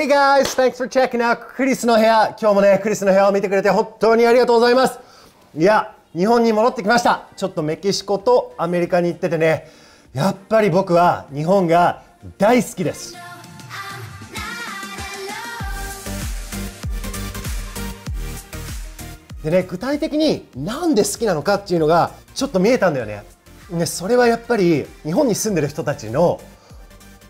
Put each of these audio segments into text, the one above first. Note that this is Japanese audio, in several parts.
Hey guys! Thanks for checking out クリスの部屋今日もね、クリスの部屋を見てくれて本当にありがとうございますいや、日本に戻ってきましたちょっとメキシコとアメリカに行っててねやっぱり僕は日本が大好きですでね、具体的になんで好きなのかっていうのがちょっと見えたんだよねねそれはやっぱり日本に住んでる人たちの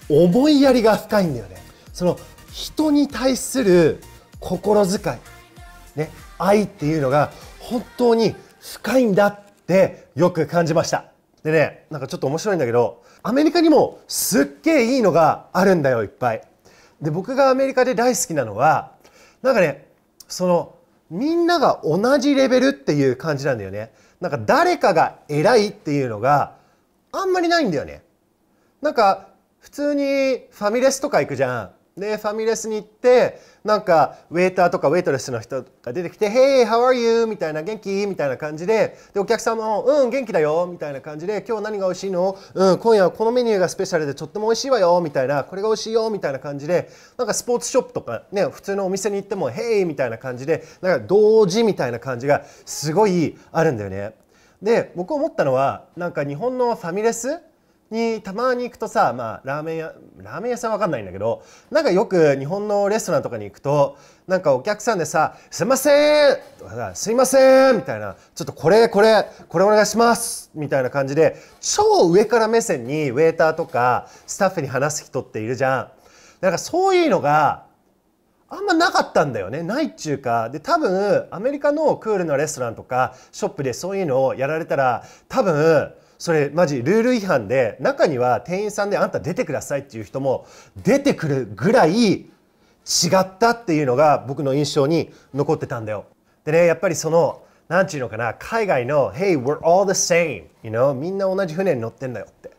思いやりが深いんだよねその人に対する心遣い、ね、愛っていうのが本当に深いんだってよく感じました。でね、なんかちょっと面白いんだけど、アメリカにもすっげえいいのがあるんだよ、いっぱい。で、僕がアメリカで大好きなのは、なんかね、その、みんなが同じレベルっていう感じなんだよね。なんか誰かが偉いっていうのがあんまりないんだよね。なんか普通にファミレスとか行くじゃん。でファミレスに行ってなんかウェイターとかウェイトレスの人が出てきて「Hey how are you?」みたいな「元気?」みたいな感じででお客さんも「うん元気だよ」みたいな感じで「今日何が美味しいの?」「うん今夜はこのメニューがスペシャルでとっても美味しいわよ」みたいな「これが美味しいよ」みたいな感じでなんかスポーツショップとかね普通のお店に行っても「Hey」みたいな感じでなんか同時みたいな感じがすごいあるんだよね。で僕思ったのはなんか日本のファミレスにたまに行くとさ、まあ、ラーメン屋ラーメン屋さんわかんないんだけどなんかよく日本のレストランとかに行くとなんかお客さんでさ「すいません!」とかさ「すいません!」みたいな「ちょっとこれこれこれお願いします!」みたいな感じで超上から目線にウェーターとかスタッフに話す人っているじゃん。なんかそういうのがあんまなかったんだよねないっちゅうかで多分アメリカのクールなレストランとかショップでそういうのをやられたら多分それマジルール違反で中には店員さんであんた出てくださいっていう人も出てくるぐらい違ったっていうのが僕の印象に残ってたんだよでねやっぱりその何てゅうのかな海外の「Hey we're all the same you know みんな同じ船に乗ってんだよ」って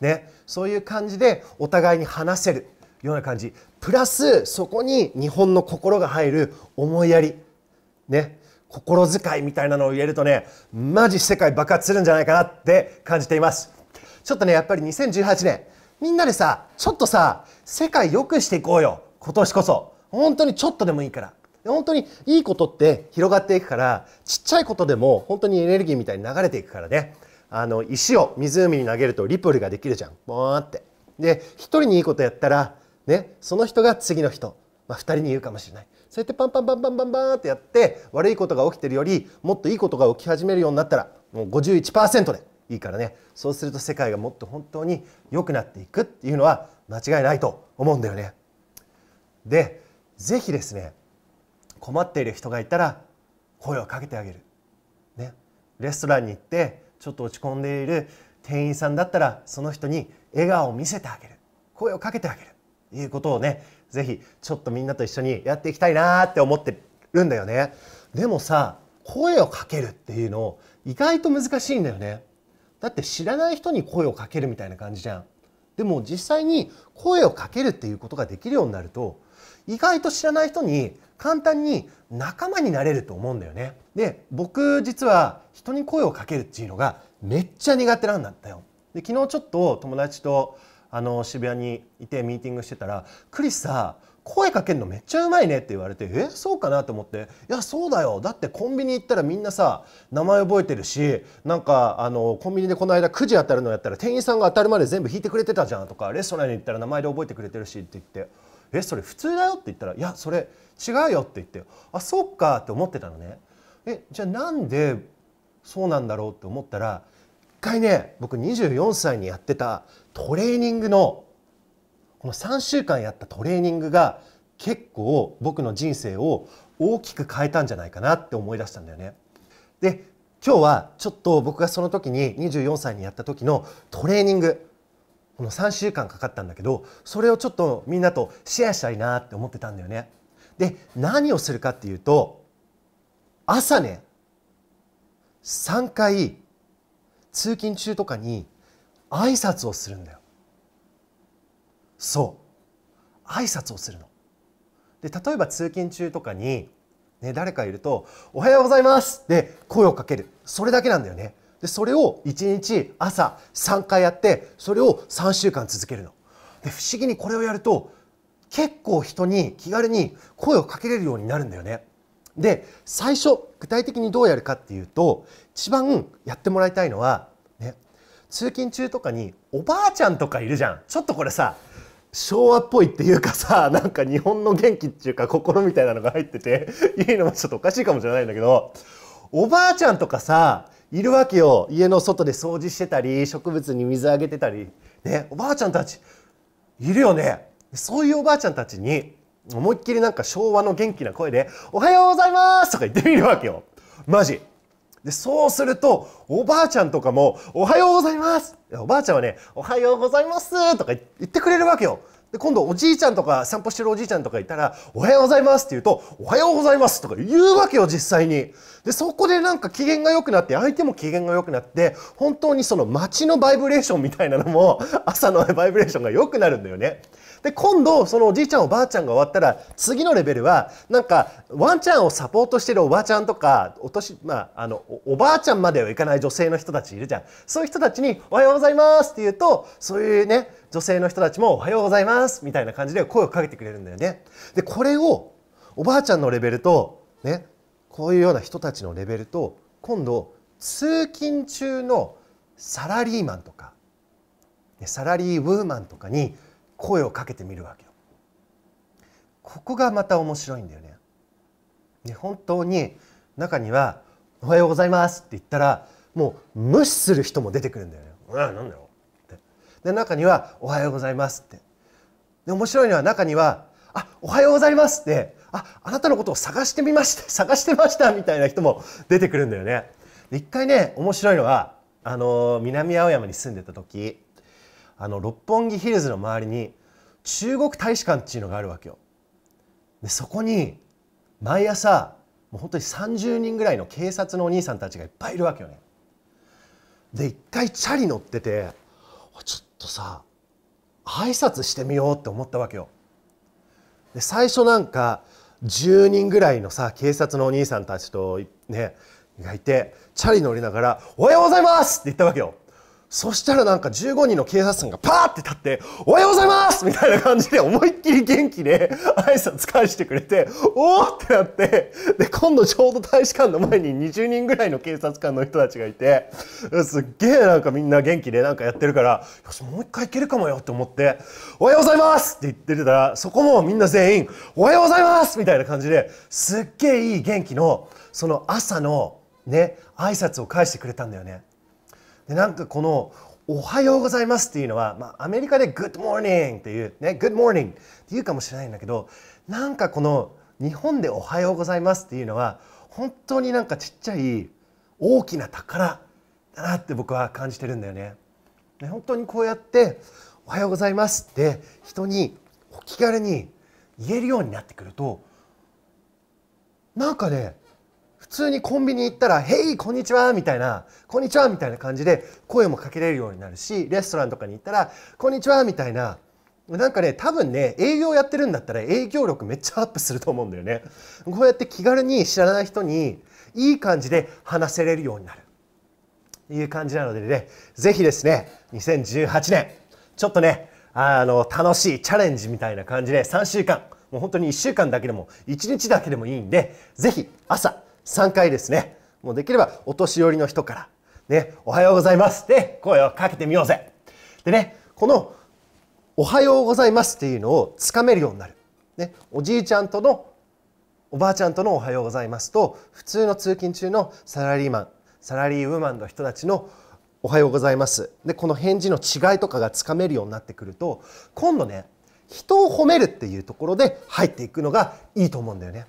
ねそういう感じでお互いに話せるような感じプラスそこに日本の心が入る思いやりね心遣いみたいなのを入れるとねマジ世界爆発するんじゃないかなって感じていますちょっとねやっぱり2018年みんなでさちょっとさ世界良くしていこうよ今年こそ本当にちょっとでもいいから本当にいいことって広がっていくからちっちゃいことでも本当にエネルギーみたいに流れていくからねあの石を湖に投げるとリプルができるじゃんボーンってで一人にいいことやったらねその人が次の人まあ、2人に言うかもしれないそうやってパンパンパンパンパンパンってやって悪いことが起きてるよりもっといいことが起き始めるようになったらもう51%でいいからねそうすると世界がもっと本当に良くなっていくっていうのは間違いないと思うんだよね。で是非ですね困っている人がいたら声をかけてあげる。ね、レストランに行ってちょっと落ち込んでいる店員さんだったらその人に笑顔を見せてあげる声をかけてあげるいうことをねぜひちょっとみんなと一緒にやっていきたいなって思ってるんだよねでもさ声をかけるっていうの意外と難しいんだよねだって知らない人に声をかけるみたいな感じじゃんでも実際に声をかけるっていうことができるようになると意外と知らない人に簡単に仲間になれると思うんだよねで僕実は人に声をかけるっていうのがめっちゃ苦手なんだったよで昨日ちょっと友達とあの渋谷にいてミーティングしてたら「クリスさ声かけるのめっちゃうまいね」って言われて「えそうかな?」と思って「いやそうだよだってコンビニ行ったらみんなさ名前覚えてるしなんかあのコンビニでこの間くじ当たるのやったら店員さんが当たるまで全部引いてくれてたじゃん」とか「レストランに行ったら名前で覚えてくれてるし」って言って「えそれ普通だよ」って言ったら「いやそれ違うよ」って言って「あそっか」って思ってたのね。えじゃあなんでそうなんだろうって思ったら回ね僕24歳にやってたトレーニングのこの3週間やったトレーニングが結構僕の人生を大きく変えたんじゃないかなって思い出したんだよね。で今日はちょっと僕がその時に24歳にやった時のトレーニングこの3週間かかったんだけどそれをちょっとみんなとシェアしたいなって思ってたんだよね。で何をするかっていうと朝ね3回通勤中とかに挨拶をするんだよそう挨拶をするので例えば通勤中とかに、ね、誰かいると「おはようございます」で声をかけるそれだけなんだよねでそれを1日朝3回やってそれを3週間続けるので不思議にこれをやると結構人に気軽に声をかけれるようになるんだよねで最初具体的にどうやるかっていうと一番やってもらいたいのは、ね、通勤中とかにおばあちゃんとかいるじゃんちょっとこれさ昭和っぽいっていうかさなんか日本の元気っていうか心みたいなのが入ってて言うのもちょっとおかしいかもしれないんだけどおばあちゃんとかさいるわけよ家の外で掃除してたり植物に水あげてたりねおばあちゃんたちいるよねそういうおばあちゃんたちに思いっきりなんか昭和の元気な声で「おはようございます」とか言ってみるわけよマジでそうするとおばあちゃんとかも「おはようございます」おばあちゃんはね「おはようございます」とか言ってくれるわけよで今度おじいちゃんとか散歩してるおじいちゃんとかいたら「おはようございます」って言うと「おはようございます」とか言うわけよ実際にでそこでなんか機嫌が良くなって相手も機嫌が良くなって本当にその街のバイブレーションみたいなのも朝のバイブレーションが良くなるんだよねで今度そのおじいちゃんおばあちゃんが終わったら次のレベルはなんかワンちゃんをサポートしてるおばあちゃんとかお年、まあ、あのおばあちゃんまではいかない女性の人たちいるじゃんそういう人たちに「おはようございます」って言うとそういうね女性の人たちも「おはようございます」みたいな感じで声をかけてくれるんだよね。でこれをおばあちゃんのレベルとねこういうような人たちのレベルと今度通勤中のサラリーマンとかサラリーウーマンとかに声をかけてみるわけよ。ここがまた面白いんだよね。で本当に中には「おはようございます」って言ったらもう無視する人も出てくるんだよね。うん、なんだよってで中には「おはようございます」って。で面白いのは中には「あおはようございます」って「ああなたのことを探してみました探してました」みたいな人も出てくるんだよね。で一回ね面白いのはあの南青山に住んでた時あの六本木ヒルズの周りに中国大使館っていうのがあるわけよ。でそこに毎朝もう本当に30人ぐらいの警察のお兄さんたちがいっぱいいるわけよね。で一回チャリ乗っててちょっとさ挨拶してみようって思ったわけよ。で最初なんか10人ぐらいのさ警察のお兄さんたちとねがいてチャリ乗りながら「おはようございます!」って言ったわけよ。そしたらなんか15人の警察官がパーって立って「おはようございます!」みたいな感じで思いっきり元気で 挨拶返してくれて「おー!」ってなってで今度ちょうど大使館の前に20人ぐらいの警察官の人たちがいてすっげえなんかみんな元気でなんかやってるから「よしもう一回いけるかもよ」って思って「おはようございます!」って言ってたらそこもみんな全員「おはようございます!」みたいな感じですっげえいい元気のその朝のね挨拶を返してくれたんだよね。でなんかこの「おはようございます」っていうのは、まあ、アメリカで「Good morning」っていうね「Good morning」っていうかもしれないんだけどなんかこの日本で「おはようございます」っていうのは本当になんかちっちゃい大きな宝だなって僕は感じてるんだよね。で本当にこうやって「おはようございます」って人にお気軽に言えるようになってくるとなんかね普通にコンビニ行ったら「へいこんにちは」みたいな「こんにちは」みたいな感じで声もかけれるようになるしレストランとかに行ったら「こんにちは」みたいななんかね多分ね営業やってるんだったら営業力めっちゃアップすると思うんだよねこうやって気軽に知らない人にいい感じで話せれるようになるいう感じなのでね是非ですね2018年ちょっとねあの楽しいチャレンジみたいな感じで3週間もう本当に1週間だけでも1日だけでもいいんで是非朝3回ですねもうできればお年寄りの人からね、おはようございますって声をかけてみようぜ。でね、このおはようございますっていうのをつかめるようになる。ね、おじいちゃんとのおばあちゃんとのおはようございますと普通の通勤中のサラリーマンサラリーウーマンの人たちのおはようございますでこの返事の違いとかがつかめるようになってくると今度ね人を褒めるっていうところで入っていくのがいいと思うんだよね。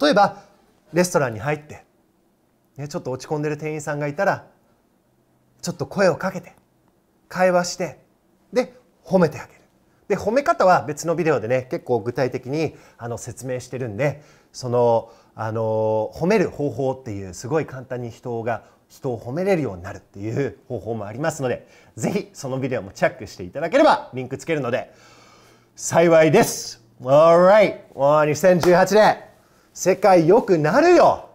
例えばレストランに入って、ね、ちょっと落ち込んでる店員さんがいたらちょっと声をかけて会話してで褒めてあげるで褒め方は別のビデオでね結構具体的にあの説明してるんでそのあの褒める方法っていうすごい簡単に人が人を褒めれるようになるっていう方法もありますので是非そのビデオもチェックしていただければリンクつけるので幸いです Alright! 2018年世界良くなるよ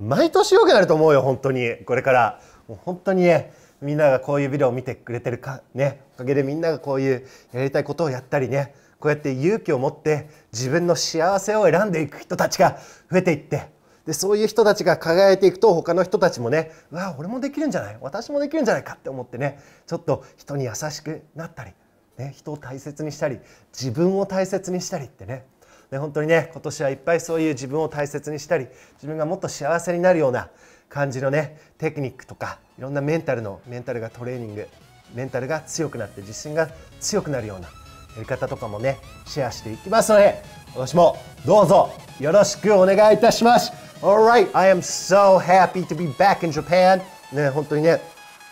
毎年良くなると思うよ本当にこれからもう本当にねみんながこういうビデオを見てくれてるかねおかげでみんながこういうやりたいことをやったりねこうやって勇気を持って自分の幸せを選んでいく人たちが増えていってでそういう人たちが輝いていくと他の人たちもねうわ俺もできるんじゃない私もできるんじゃないかって思ってねちょっと人に優しくなったり、ね、人を大切にしたり自分を大切にしたりってねね、本当にね今年はいっぱいそういう自分を大切にしたり自分がもっと幸せになるような感じのねテクニックとかいろんなメンタルのメンタルがトレーニングメンタルが強くなって自信が強くなるようなやり方とかもねシェアしていきますので今年もどうぞよろしくお願いいたします Alright, I am so happy to be back in Japan ね本当にね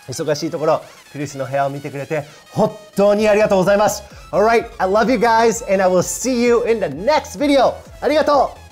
忙しいところクリスの部屋を見てくれて本当にありがとうございます。Alright, I love you guys and I will see you in the next video. ありがとう